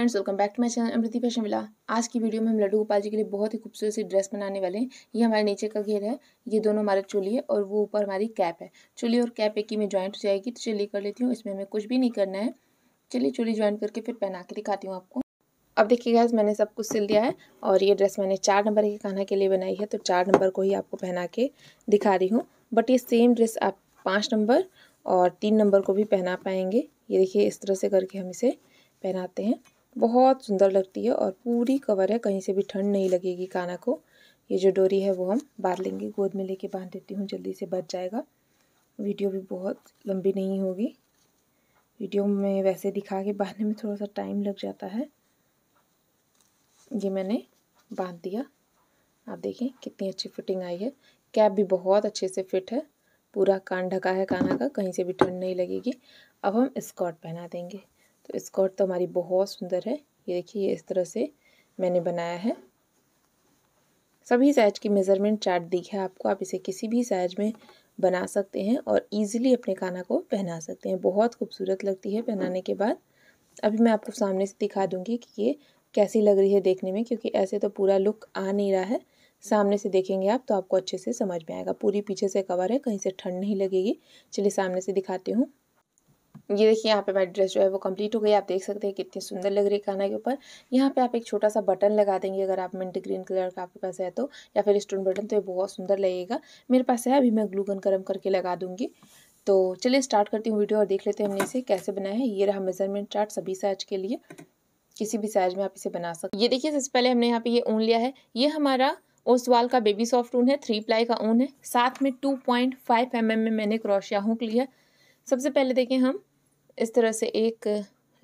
friends welcome back to my channel Amriti fashion मिला आज की वीडियो में हम लड्डू गोपाल जी के लिए बहुत ही खूबसूरत सी ड्रेस बनाने वाले हैं ये हमारे नीचे का घेर है ये दोनों हमारे चोली है और वो ऊपर हमारी कैप है चोली और कैप एक ही में ज्वाइंट हो जाएगी तो चलिए कर लेती हूँ इसमें हमें कुछ भी नहीं करना है चलिए चोली ज्वाइन करके फिर पहना के दिखाती हूँ आपको अब देखिए गैस मैंने सब कुछ सिल दिया है और ये ड्रेस मैंने चार नंबर के खाना के लिए बनाई है तो चार नंबर को ही आपको पहना के दिखा रही हूँ बट ये सेम ड्रेस आप पाँच नंबर और तीन नंबर को भी पहना पाएंगे ये देखिए इस तरह से करके हम इसे पहनाते हैं बहुत सुंदर लगती है और पूरी कवर है कहीं से भी ठंड नहीं लगेगी काना को ये जो डोरी है वो हम बांध लेंगे गोद में लेके बांध देती हूँ जल्दी से बच जाएगा वीडियो भी बहुत लंबी नहीं होगी वीडियो में वैसे दिखा के बांधने में थोड़ा सा टाइम लग जाता है ये मैंने बांध दिया आप देखें कितनी अच्छी फिटिंग आई है कैप भी बहुत अच्छे से फिट है पूरा कान ढका है काना का कहीं से भी ठंड नहीं लगेगी अब हम स्कॉट पहना देंगे तो स्कर्ट तो हमारी बहुत सुंदर है ये देखिए ये इस तरह से मैंने बनाया है सभी साइज की मेज़रमेंट चार्ट दी है आपको आप इसे किसी भी साइज में बना सकते हैं और इजीली अपने खाना को पहना सकते हैं बहुत खूबसूरत लगती है पहनाने के बाद अभी मैं आपको सामने से दिखा दूंगी कि ये कैसी लग रही है देखने में क्योंकि ऐसे तो पूरा लुक आ नहीं रहा है सामने से देखेंगे आप तो आपको अच्छे से समझ में आएगा पूरी पीछे से कवर है कहीं से ठंड नहीं लगेगी चलिए सामने से दिखाती हूँ ये देखिए यहाँ पे हमारी ड्रेस जो है वो कंप्लीट हो गई आप देख सकते हैं कितनी सुंदर लग रही है खाना के ऊपर यहाँ पे आप एक छोटा सा बटन लगा देंगे अगर आप मिंट ग्रीन कलर का आपके पास है तो या फिर स्टोन बटन तो ये बहुत सुंदर लगेगा मेरे पास है अभी मैं ग्लू गन गर्म करके लगा दूंगी तो चलिए स्टार्ट करती हूँ वीडियो और देख लेते हैं हमने इसे कैसे बनाया है ये रहा मेजरमेंट चार्ट सभी साइज के लिए किसी भी साइज में आप इसे बना सकते ये देखिए सबसे पहले हमने यहाँ पे ये ऊन लिया है ये हमारा ओसवाल का बेबी सॉफ्ट ऊन है थ्री प्लाई का ऊन है साथ में two point five M M में मैंने क्रोशिया हुक लिया सबसे पहले देखें हम इस तरह से एक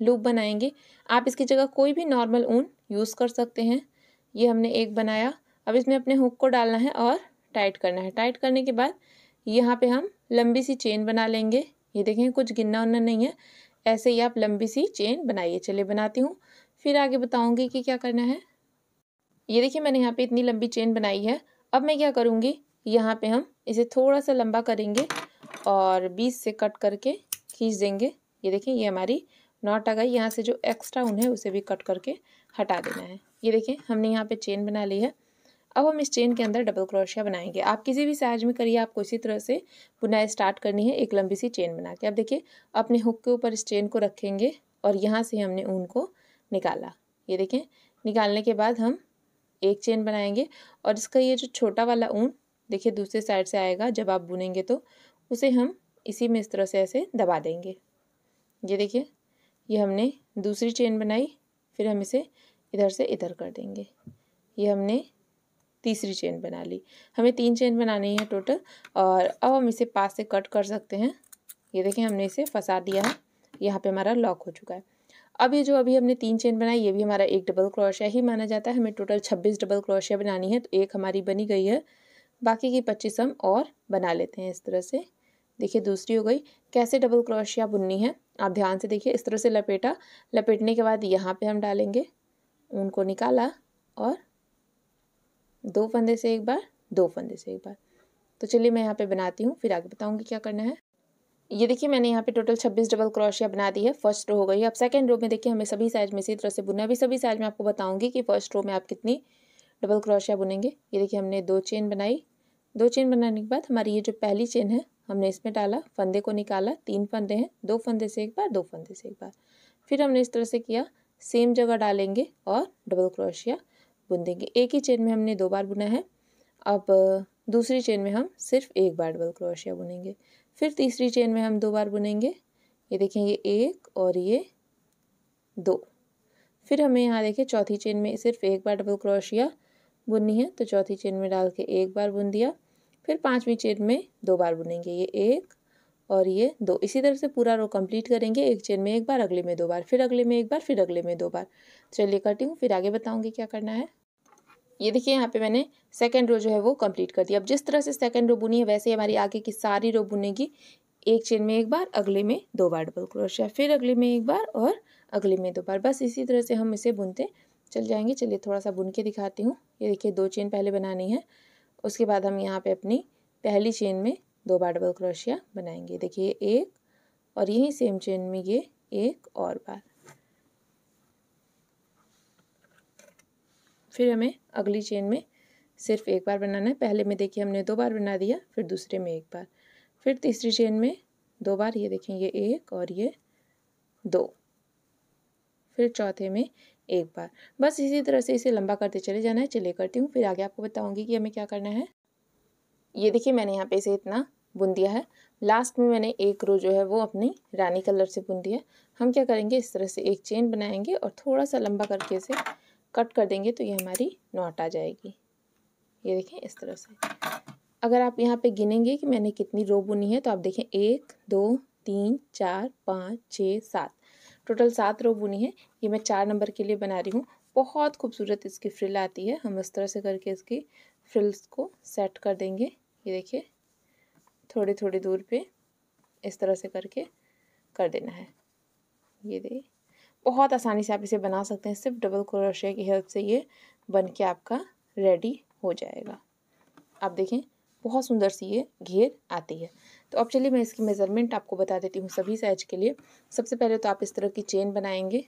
लूप बनाएंगे आप इसकी जगह कोई भी नॉर्मल ऊन यूज़ कर सकते हैं ये हमने एक बनाया अब इसमें अपने हुक को डालना है और टाइट करना है टाइट करने के बाद यहाँ पे हम लंबी सी चेन बना लेंगे ये देखें कुछ गिनना उन्ना नहीं है ऐसे ही आप लंबी सी चेन बनाइए चले बनाती हूँ फिर आगे बताऊँगी कि क्या करना है ये देखिए मैंने यहाँ पर इतनी लंबी चेन बनाई है अब मैं क्या करूँगी यहाँ पर हम इसे थोड़ा सा लंबा करेंगे और बीस से कट करके खींच देंगे ये देखें ये हमारी नॉट आ गई यहाँ से जो एक्स्ट्रा ऊन है उसे भी कट करके हटा देना है ये देखें हमने यहाँ पे चेन बना ली है अब हम इस चेन के अंदर डबल क्रोशिया बनाएंगे आप किसी भी साइज में करिए आपको इसी तरह से बुनाई स्टार्ट करनी है एक लंबी सी चेन बना के अब देखिए अपने हुक के ऊपर इस चेन को रखेंगे और यहाँ से हमने ऊन को निकाला ये देखें निकालने के बाद हम एक चेन बनाएंगे और इसका ये जो छोटा वाला ऊन देखिए दूसरे साइड से आएगा जब आप बुनेंगे तो उसे हम इसी में इस तरह से ऐसे दबा देंगे ये देखिए ये हमने दूसरी चेन बनाई फिर हम इसे इधर से इधर कर देंगे ये हमने तीसरी चेन बना ली हमें तीन चेन बनानी है टोटल और अब हम इसे पास से कट कर सकते हैं ये देखिए हमने इसे फंसा दिया है यहाँ पे हमारा लॉक हो चुका है अब ये जो अभी हमने तीन चेन बनाई ये भी हमारा एक डबल क्रोशिया ही माना जाता है हमें टोटल छब्बीस डबल क्रोशिया बनानी है तो एक हमारी बनी गई है बाकी की पच्चीस हम और बना लेते हैं इस तरह से देखिए दूसरी हो गई कैसे डबल क्रोशिया बुननी है आप ध्यान से देखिए इस तरह से लपेटा लपेटने के बाद यहाँ पे हम डालेंगे ऊन को निकाला और दो फंदे से एक बार दो फंदे से एक बार तो चलिए मैं यहाँ पे बनाती हूँ फिर आगे बताऊँगी क्या करना है ये देखिए मैंने यहाँ पे टोटल 26 डबल क्रोशिया बना दी है फर्स्ट रो हो गई अब सेकंड रो में देखिए हमें सभी साइज में इसी तरह से बुनना है अभी सभी साइज में आपको बताऊँगी कि फर्स्ट रो में आप कितनी डबल क्रोशिया बुनेंगे ये देखिए हमने दो चेन बनाई दो चेन बनाने के बाद हमारी ये जो पहली चेन है हमने इसमें डाला फंदे को निकाला तीन फंदे हैं दो फंदे से एक बार दो फंदे से एक बार फिर हमने इस तरह से किया सेम जगह डालेंगे और डबल क्रोशिया बुन देंगे एक ही चेन में हमने दो बार बुना है अब दूसरी चेन में हम सिर्फ एक बार डबल क्रोशिया बुनेंगे फिर तीसरी चेन में हम दो बार बुनेंगे ये देखें ये एक और ये दो फिर हमें यहाँ देखें चौथी चेन में सिर्फ एक बार डबल क्रोशिया बुननी है तो चौथी चेन में डाल के एक बार बुन दिया फिर पांचवी चेन में दो बार बुनेंगे ये एक और ये दो इसी तरह से पूरा रो कंप्लीट करेंगे एक चेन में एक बार अगले में दो बार फिर अगले में एक बार फिर अगले में दो बार चलिए करती हूँ फिर आगे बताऊँगी क्या करना है ये देखिए यहाँ पे मैंने सेकेंड रो जो है वो कंप्लीट कर दिया अब जिस तरह से सेकेंड रो बुनी है वैसे ही हमारी आगे की सारी रो बुनेगी एक चेन में एक बार अगले में दो बार डबल क्रोशिया फिर अगले में एक बार और अगले में दो बार बस इसी तरह से हम इसे बुनते चल जाएंगे चलिए थोड़ा सा बुन के दिखाती हूँ ये देखिए दो चेन पहले बनानी है उसके बाद हम यहाँ पे अपनी पहली चेन में दो बार डबल क्रोशिया बनाएंगे देखिए एक और यही सेम चेन में ये एक और बार फिर हमें अगली चेन में सिर्फ एक बार बनाना है पहले में देखिए हमने दो बार बना दिया फिर दूसरे में एक बार फिर तीसरी चेन में दो बार ये देखें ये एक और ये दो फिर चौथे में एक बार बस इसी तरह से इसे लंबा करते चले जाना है चले करती हूँ फिर आगे आपको बताऊँगी कि हमें क्या करना है ये देखिए मैंने यहाँ पे इसे इतना बुन दिया है लास्ट में मैंने एक रो जो है वो अपनी रानी कलर से बुन दिया हम क्या करेंगे इस तरह से एक चेन बनाएंगे और थोड़ा सा लंबा करके इसे कट कर देंगे तो ये हमारी नॉट आ जाएगी ये देखें इस तरह से अगर आप यहाँ पे गिनेंगे कि मैंने कितनी रो बुनी है तो आप देखें एक दो तीन चार पाँच छः सात टोटल सात रो बुनी है ये मैं चार नंबर के लिए बना रही हूँ बहुत खूबसूरत इसकी फ्रिल आती है हम इस तरह से करके इसकी फ्रिल्स को सेट कर देंगे ये देखिए थोड़ी थोड़ी दूर पे इस तरह से करके कर देना है ये देखिए बहुत आसानी से आप इसे बना सकते हैं सिर्फ डबल क्रोशिया की हेल्प से ये बन के आपका रेडी हो जाएगा आप देखें बहुत सुंदर सी ये घेर आती है तो अब चलिए मैं इसकी मेज़रमेंट आपको बता देती हूँ सभी साइज के लिए सबसे पहले तो आप इस तरह की चेन बनाएंगे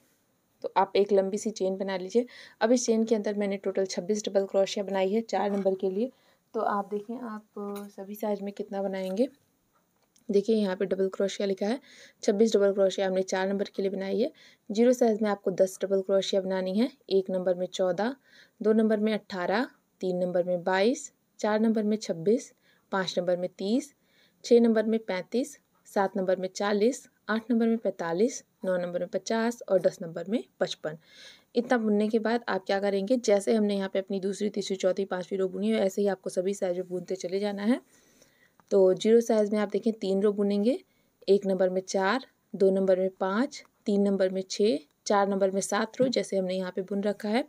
तो आप एक लंबी सी चेन बना लीजिए अब इस चेन के अंदर मैंने टोटल छब्बीस डबल क्रोशिया बनाई है चार नंबर के लिए तो आप देखें आप सभी साइज में कितना बनाएंगे देखिए यहाँ पे डबल क्रोशिया लिखा है छब्बीस डबल क्रोशिया हमने चार नंबर के लिए बनाई है जीरो साइज़ में आपको दस डबल क्रोशिया बनानी है एक नंबर में चौदह दो नंबर में अट्ठारह तीन नंबर में बाईस चार नंबर में छब्बीस पाँच नंबर में तीस छः नंबर में पैंतीस सात नंबर में चालीस आठ नंबर में पैंतालीस नौ नंबर में पचास और दस नंबर में पचपन इतना बुनने के बाद आप क्या करेंगे जैसे हमने यहाँ पे अपनी दूसरी तीसरी चौथी पाँचवीं रो बुनी है ऐसे ही आपको सभी साइज में बुनते चले जाना है तो जीरो साइज़ में आप देखें तीन रो बुनेंगे एक नंबर में चार दो नंबर में पाँच तीन नंबर में छः चार नंबर में सात रो जैसे हमने यहाँ पर बुन रखा है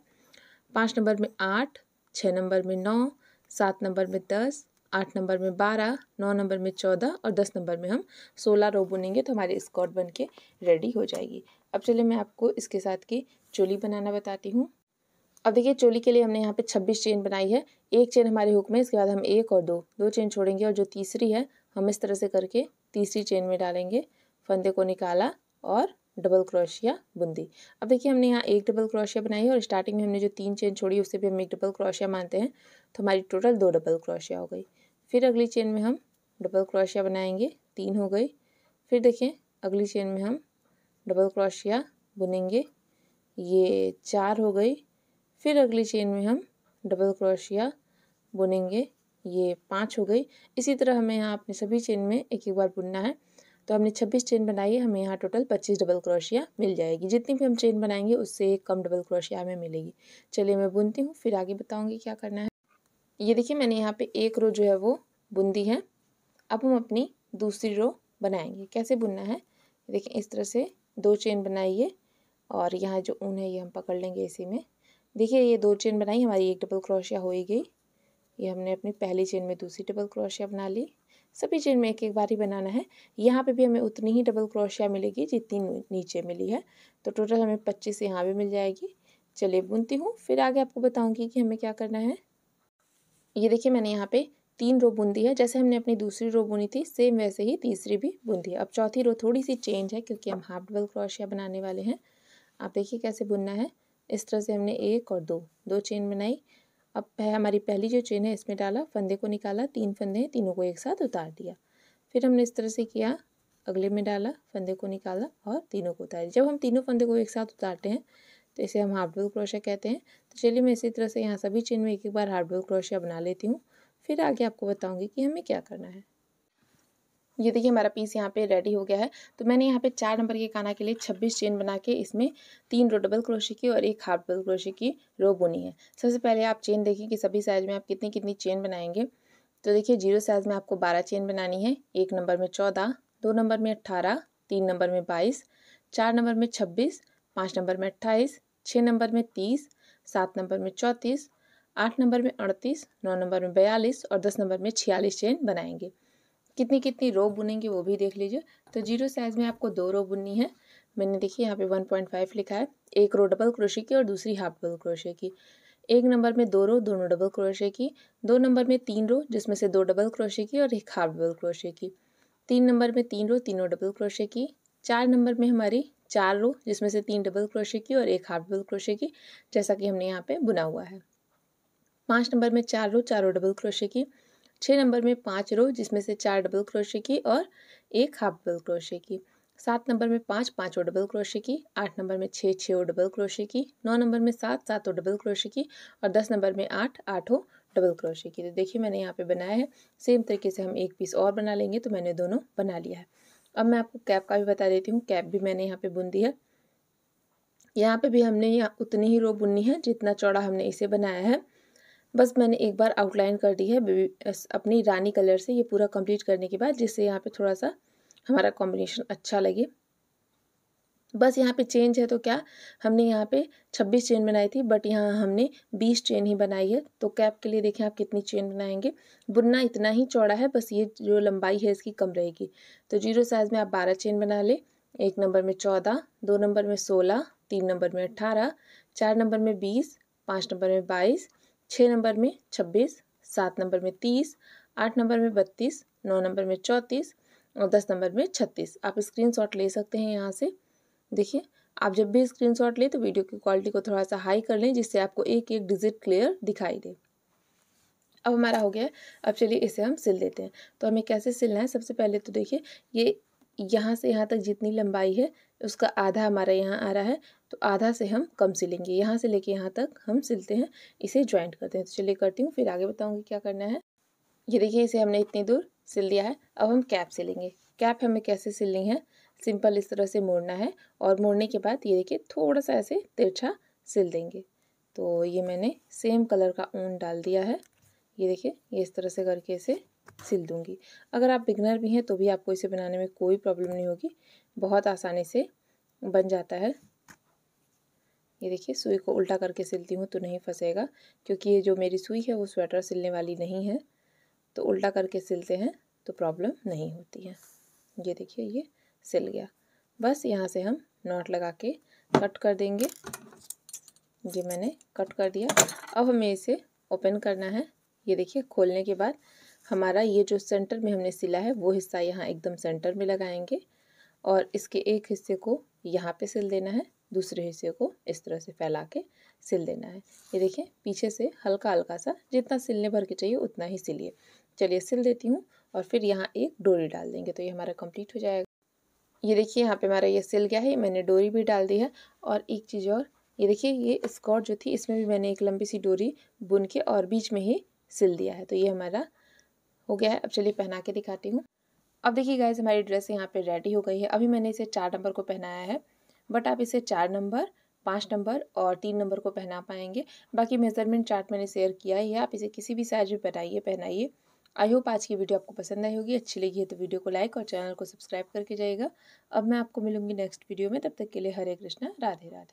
पाँच नंबर में आठ छः नंबर में नौ सात नंबर में दस आठ नंबर में बारह नौ नंबर में चौदह और दस नंबर में हम सोलह रो बुनेंगे तो हमारी स्कॉट बन के रेडी हो जाएगी अब चलिए मैं आपको इसके साथ की चोली बनाना बताती हूँ अब देखिए चोली के लिए हमने यहाँ पे छब्बीस चेन बनाई है एक चेन हमारे हुक में इसके बाद हम एक और दो दो चेन छोड़ेंगे और जो तीसरी है हम इस तरह से करके तीसरी चेन में डालेंगे फंदे को निकाला और डबल क्रोशिया बुंदी अब देखिए हमने यहाँ एक डबल क्रोशिया बनाई है और स्टार्टिंग में हमने जो तीन चेन छोड़ी उसे भी हम एक डबल क्रोशिया मानते हैं तो हमारी टोटल दो डबल क्रोशिया हो गई फिर अगली चेन में हम डबल क्रोशिया बनाएंगे तीन हो गई फिर देखें अगली चेन में हम डबल क्रोशिया बुनेंगे ये चार हो गई फिर अगली चेन में हम डबल क्रोशिया बुनेंगे ये पाँच हो गई इसी तरह हमें यहाँ अपने सभी चेन में एक एक बार बुनना है तो हमने छब्बीस चेन बनाई है हमें यहाँ टोटल पच्चीस डबल क्रोशिया मिल जाएगी जितनी भी हम चेन बनाएंगे उससे कम डबल क्रोशिया हमें मिलेगी चलिए मैं बुनती हूँ फिर आगे बताऊँगी क्या करना है ये देखिए मैंने यहाँ पे एक रो जो है वो बुन दी है अब हम अपनी दूसरी रो बनाएंगे कैसे बुनना है देखिए इस तरह से दो चेन बनाइए और यहाँ जो ऊन है ये हम पकड़ लेंगे इसी में देखिए ये दो चेन बनाई हमारी एक डबल क्रोशिया हो ही गई ये हमने अपनी पहली चेन में दूसरी डबल क्रोशिया बना ली सभी चेन में एक एक बार ही बनाना है यहाँ पे भी हमें उतनी ही डबल क्रोशिया मिलेगी जितनी नीचे मिली है तो टोटल हमें पच्चीस यहाँ भी मिल जाएगी चलिए बुनती हूँ फिर आगे आपको बताऊँगी कि हमें क्या करना है ये देखिए मैंने यहाँ पे तीन रो बुन दी है जैसे हमने अपनी दूसरी रो बुनी थी सेम वैसे ही तीसरी भी बुन दी है अब चौथी रो थोड़ी सी चेंज है क्योंकि हम हाफ डबल क्रोशिया बनाने वाले हैं आप देखिए कैसे बुनना है इस तरह से हमने एक और दो दो चेन बनाई अब हमारी पहली जो चेन है इसमें डाला फंदे को निकाला तीन फंदे हैं तीनों को एक साथ उतार दिया फिर हमने इस तरह से किया अगले में डाला फंदे को निकाला और तीनों को उतार दिया जब हम तीनों फंदे को एक साथ उतारते हैं तो इसे हम हार्ड डबल क्रोशिया कहते हैं तो चलिए मैं इसी तरह से यहाँ सभी चेन में एक एक बार हार्ड डबल क्रोशिया बना लेती हूँ फिर आगे आपको बताऊँगी कि हमें क्या करना है ये देखिए हमारा पीस यहाँ पे रेडी हो गया है तो मैंने यहाँ पे चार नंबर के काना के लिए 26 चेन बना के इसमें तीन रो डबल क्रोशे की और एक हाफ डबल क्रोशे की रो बुनी है सबसे पहले आप चेन देखिए कि सभी साइज में आप कितनी कितनी चेन बनाएंगे तो देखिए जीरो साइज में आपको बारह चेन बनानी है एक नंबर में चौदह दो नंबर में अट्ठारह तीन नंबर में बाईस चार नंबर में छब्बीस पाँच नंबर में अट्ठाईस छः नंबर में तीस सात नंबर में चौंतीस आठ नंबर में अड़तीस नौ नंबर में बयालीस और दस नंबर में छियालीस चेन बनाएंगे कितनी कितनी रो बुनेंगे वो भी देख लीजिए तो जीरो साइज़ में आपको दो रो बुननी है मैंने देखिए यहाँ पे वन पॉइंट फाइव लिखा है एक रो डबल क्रोशे की और दूसरी हाफ डबल क्रोशे की एक नंबर में दो रो दोनों डबल क्रोशे की दो नंबर में तीन रो जिसमें से दो डबल क्रोशे की और एक हाफ डबल क्रोशे की तीन नंबर में तीन रो तीनों डबल क्रोशे की चार नंबर में हमारी चार रो जिसमें से तीन डबल क्रोशे की और एक हाफ डबल क्रोशे की जैसा कि हमने यहाँ पे बुना हुआ है पाँच नंबर में चार रो चार रो डबल क्रोशे की छः नंबर में पाँच रो जिसमें से चार डबल क्रोशे की और एक हाफ डबल क्रोशे की सात नंबर में पाँच पाँच और डबल क्रोशे की आठ नंबर में छः छः और डबल क्रोशे की नौ नंबर में सात सात और डबल क्रोशे की और दस नंबर में आठ आठ और डबल क्रोशे की तो देखिए मैंने यहाँ पे बनाया है सेम तरीके से हम एक पीस और बना लेंगे तो मैंने दोनों बना लिया है अब मैं आपको कैप का भी बता देती हूँ कैप भी मैंने यहाँ पे बुन दी है यहाँ पे भी हमने यहाँ उतनी ही रो बुननी है जितना चौड़ा हमने इसे बनाया है बस मैंने एक बार आउटलाइन कर दी है अपनी रानी कलर से ये पूरा कंप्लीट करने के बाद जिससे यहाँ पे थोड़ा सा हमारा कॉम्बिनेशन अच्छा लगे बस यहाँ पे चेंज है तो क्या हमने यहाँ पे 26 चेन बनाई थी बट यहाँ हमने 20 चेन ही बनाई है तो कैप के लिए देखें आप कितनी चेन बनाएंगे बुनना इतना ही चौड़ा है बस ये जो लंबाई है इसकी कम रहेगी तो जीरो साइज़ में आप 12 चेन बना लें एक नंबर में 14 दो नंबर में 16 तीन नंबर में 18 चार नंबर में बीस पाँच नंबर में बाईस छः नंबर में छब्बीस सात नंबर में तीस आठ नंबर में बत्तीस नौ नंबर में चौंतीस और दस नंबर में छत्तीस आप स्क्रीनशॉट ले सकते हैं यहाँ से देखिए आप जब भी स्क्रीनशॉट लें तो वीडियो की क्वालिटी को थोड़ा सा हाई कर लें जिससे आपको एक एक डिजिट क्लियर दिखाई दे अब हमारा हो गया अब चलिए इसे हम सिल देते हैं तो हमें कैसे सिलना है सबसे पहले तो देखिए ये यहाँ से यहाँ तक जितनी लंबाई है उसका आधा हमारा यहाँ आ रहा है तो आधा से हम कम सिलेंगे यहाँ से लेके यहाँ तक हम सिलते हैं इसे ज्वाइंट करते हैं तो चलिए करती हूँ फिर आगे बताऊँगी क्या करना है ये देखिए इसे हमने इतनी दूर सिल दिया है अब हम कैप सिलेंगे कैप हमें कैसे सिलनी है सिंपल इस तरह से मोड़ना है और मोड़ने के बाद ये देखिए थोड़ा सा ऐसे तिरछा सिल देंगे तो ये मैंने सेम कलर का ऊन डाल दिया है ये देखिए ये इस तरह से करके इसे सिल दूंगी अगर आप बिगनर भी हैं तो भी आपको इसे बनाने में कोई प्रॉब्लम नहीं होगी बहुत आसानी से बन जाता है ये देखिए सुई को उल्टा करके सिलती हूँ तो नहीं फंसेगा क्योंकि ये जो मेरी सुई है वो स्वेटर सिलने वाली नहीं है तो उल्टा करके सिलते हैं तो प्रॉब्लम नहीं होती है ये देखिए ये सिल गया बस यहाँ से हम नॉट लगा के कट कर देंगे ये मैंने कट कर दिया अब हमें इसे ओपन करना है ये देखिए खोलने के बाद हमारा ये जो सेंटर में हमने सिला है वो हिस्सा यहाँ एकदम सेंटर में लगाएंगे और इसके एक हिस्से को यहाँ पे सिल देना है दूसरे हिस्से को इस तरह से फैला के सिल देना है ये देखिए पीछे से हल्का हल्का सा जितना सिलने भर के चाहिए उतना ही सिलिए चलिए सिल देती हूँ और फिर यहाँ एक डोरी डाल देंगे तो ये हमारा कम्प्लीट हो जाएगा ये देखिए यहाँ पे हमारा ये सिल गया है मैंने डोरी भी डाल दी है और एक चीज़ और ये देखिए ये स्कॉट जो थी इसमें भी मैंने एक लंबी सी डोरी बुन के और बीच में ही सिल दिया है तो ये हमारा हो गया है अब चलिए पहना के दिखाती हूँ अब देखिए गाइज हमारी ड्रेस यहाँ पे रेडी हो गई है अभी मैंने इसे चार नंबर को पहनाया है बट आप इसे चार नंबर पाँच नंबर और तीन नंबर को पहना पाएंगे बाकी मेजरमेंट चार्ट मैंने शेयर किया ही है आप इसे किसी भी साइज में बनाइए पहनाइए आई होप आज की वीडियो आपको पसंद आई होगी अच्छी लगी है तो वीडियो को लाइक और चैनल को सब्सक्राइब करके जाइएगा अब मैं आपको मिलूंगी नेक्स्ट वीडियो में तब तक के लिए हरे कृष्णा राधे राधे